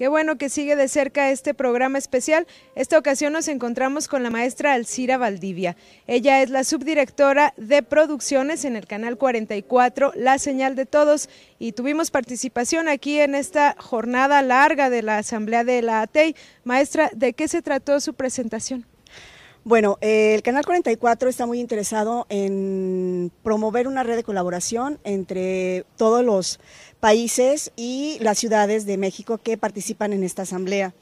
Qué bueno que sigue de cerca este programa especial. Esta ocasión nos encontramos con la maestra Alcira Valdivia. Ella es la subdirectora de producciones en el canal 44, La Señal de Todos, y tuvimos participación aquí en esta jornada larga de la Asamblea de la ATEI. Maestra, ¿de qué se trató su presentación? Bueno, eh, el Canal 44 está muy interesado en promover una red de colaboración entre todos los países y las ciudades de México que participan en esta asamblea.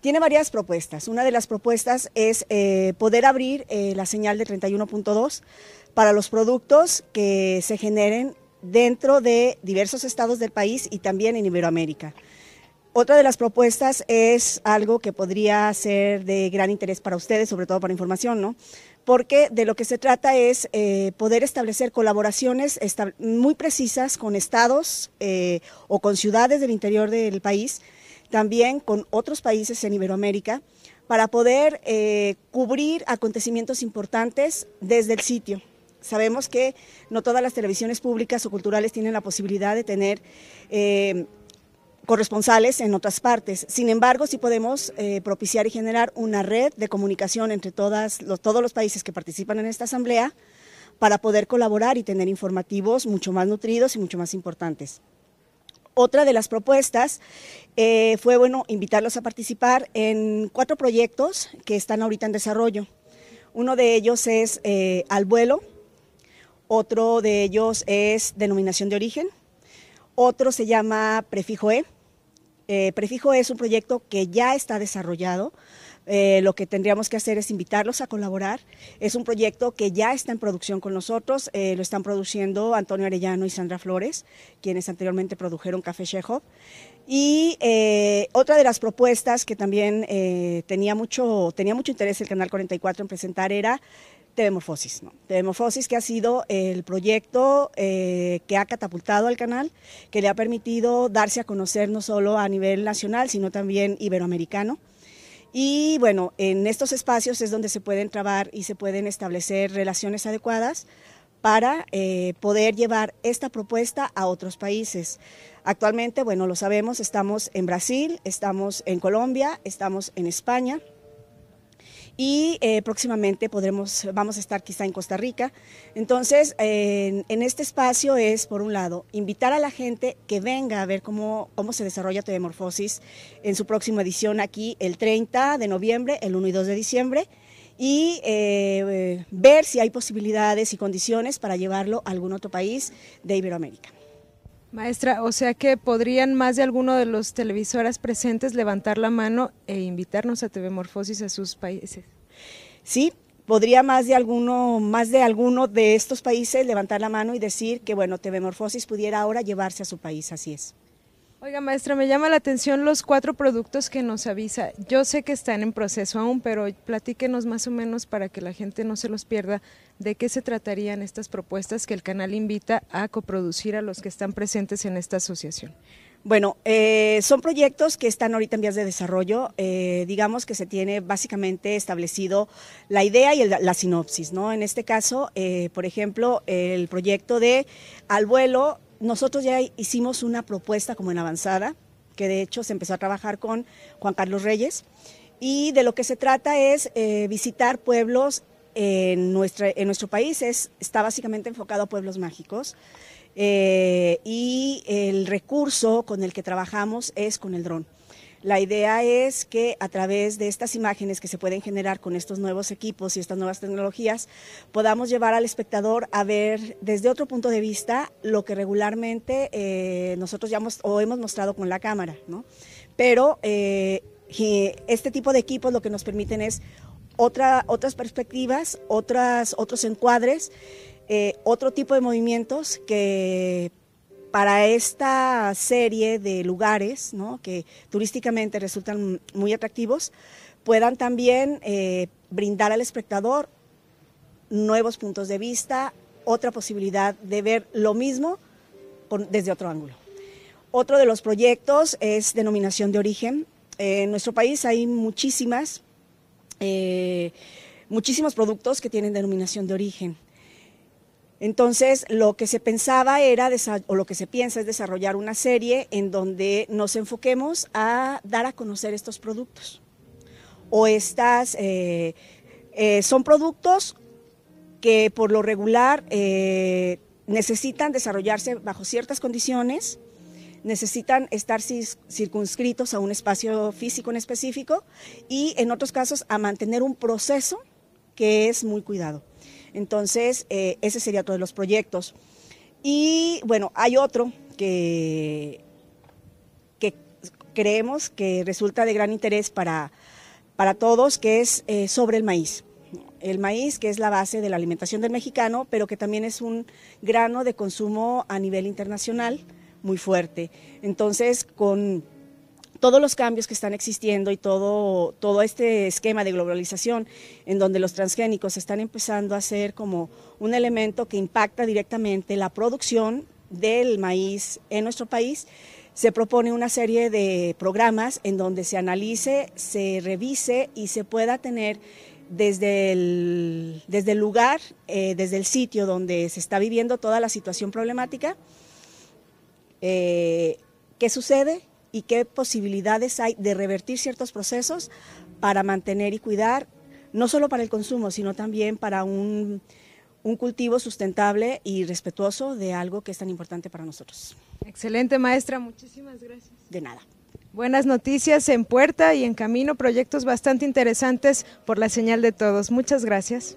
Tiene varias propuestas. Una de las propuestas es eh, poder abrir eh, la señal de 31.2 para los productos que se generen dentro de diversos estados del país y también en Iberoamérica. Otra de las propuestas es algo que podría ser de gran interés para ustedes, sobre todo para información, ¿no? Porque de lo que se trata es eh, poder establecer colaboraciones muy precisas con estados eh, o con ciudades del interior del país, también con otros países en Iberoamérica, para poder eh, cubrir acontecimientos importantes desde el sitio. Sabemos que no todas las televisiones públicas o culturales tienen la posibilidad de tener corresponsales en otras partes. Sin embargo, sí podemos eh, propiciar y generar una red de comunicación entre todos los países que participan en esta asamblea para poder colaborar y tener informativos mucho más nutridos y mucho más importantes. Otra de las propuestas eh, fue bueno invitarlos a participar en cuatro proyectos que están ahorita en desarrollo. Uno de ellos es eh, al vuelo, otro de ellos es denominación de origen, otro se llama prefijo E eh, Prefijo es un proyecto que ya está desarrollado. Eh, lo que tendríamos que hacer es invitarlos a colaborar. Es un proyecto que ya está en producción con nosotros, eh, lo están produciendo Antonio Arellano y Sandra Flores, quienes anteriormente produjeron Café Shehov. Y otra de las propuestas que también tenía, mucho, tenía mucho interés el Canal 44 en presentar era Tedemofosis, ¿no? que ha sido el proyecto eh, que ha catapultado al canal, que le ha permitido darse a conocer no solo a nivel nacional, sino también iberoamericano. Y bueno, en estos espacios es donde se pueden trabar y se pueden establecer relaciones adecuadas para eh, poder llevar esta propuesta a otros países. Actualmente, bueno, lo sabemos, estamos en Brasil, estamos en Colombia, estamos en España y eh, próximamente podremos, vamos a estar quizá en Costa Rica. Entonces, en, este espacio es, por un lado, invitar a la gente que venga a ver cómo, cómo se desarrolla Telemorfosis en su próxima edición aquí el 30 de noviembre, el 1 y 2 de diciembre y eh, ver si hay posibilidades y condiciones para llevarlo a algún otro país de Iberoamérica. Maestra, o sea que podrían más de alguno de los televisoras presentes levantar la mano e invitarnos a TV a sus países. Sí, podría más de alguno, más de alguno de estos países levantar la mano y decir que bueno, TV pudiera ahora llevarse a su país, así es. Oiga, maestra, me llama la atención los cuatro productos que nos avisa. Yo sé que están en proceso aún, pero platíquenos más o menos para que la gente no se los pierda de qué se tratarían estas propuestas que el canal invita a coproducir a los que están presentes en esta asociación. Bueno, eh, son proyectos que están ahorita en vías de desarrollo. Eh, digamos que se tiene básicamente establecido la idea y la sinopsis, ¿no? En este caso, eh, por ejemplo, el proyecto de Al vuelo nosotros ya hicimos una propuesta como en avanzada, que de hecho se empezó a trabajar con Juan Carlos Reyes, y de lo que se trata es eh, visitar pueblos en, nuestro país, está básicamente enfocado a pueblos mágicos, eh, y el recurso con el que trabajamos es con el dron. La idea es que a través de estas imágenes que se pueden generar con estos nuevos equipos y estas nuevas tecnologías, podamos llevar al espectador a ver desde otro punto de vista lo que regularmente eh, nosotros ya hemos, o hemos mostrado con la cámara, Pero eh, este tipo de equipos lo que nos permiten es otras perspectivas, otros encuadres, eh, otro tipo de movimientos que para esta serie de lugares que turísticamente resultan muy atractivos, puedan también eh, brindar al espectador nuevos puntos de vista, otra posibilidad de ver lo mismo desde otro ángulo. Otro de los proyectos es denominación de origen. en nuestro país hay muchísimas, eh, muchísimos productos que tienen denominación de origen. Entonces, lo que se pensaba era, o lo que se piensa es desarrollar una serie en donde nos enfoquemos a dar a conocer estos productos. O estas, eh, eh, son productos que por lo regular eh, necesitan desarrollarse bajo ciertas condiciones, necesitan estar circunscritos a un espacio físico en específico y en otros casos a mantener un proceso que es muy cuidado. Entonces, eh, ese sería todos de los proyectos. Y bueno, hay otro que, que creemos que resulta de gran interés para, para todos, que es eh, sobre el maíz. El maíz, que es la base de la alimentación del mexicano, pero que también es un grano de consumo a nivel internacional muy fuerte. Entonces, con todos los cambios que están existiendo y todo, todo este esquema de globalización en donde los transgénicos están empezando a ser como un elemento que impacta directamente la producción del maíz en nuestro país, se propone una serie de programas en donde se analice, se revise y se pueda tener desde el, desde el lugar, eh, desde el sitio donde se está viviendo toda la situación problemática, eh, qué sucede, y qué posibilidades hay de revertir ciertos procesos para mantener y cuidar, no solo para el consumo, sino también para un, un cultivo sustentable y respetuoso de algo que es tan importante para nosotros. Excelente, maestra. Muchísimas gracias. De nada. Buenas noticias en puerta y en camino, proyectos bastante interesantes por la señal de todos. Muchas gracias.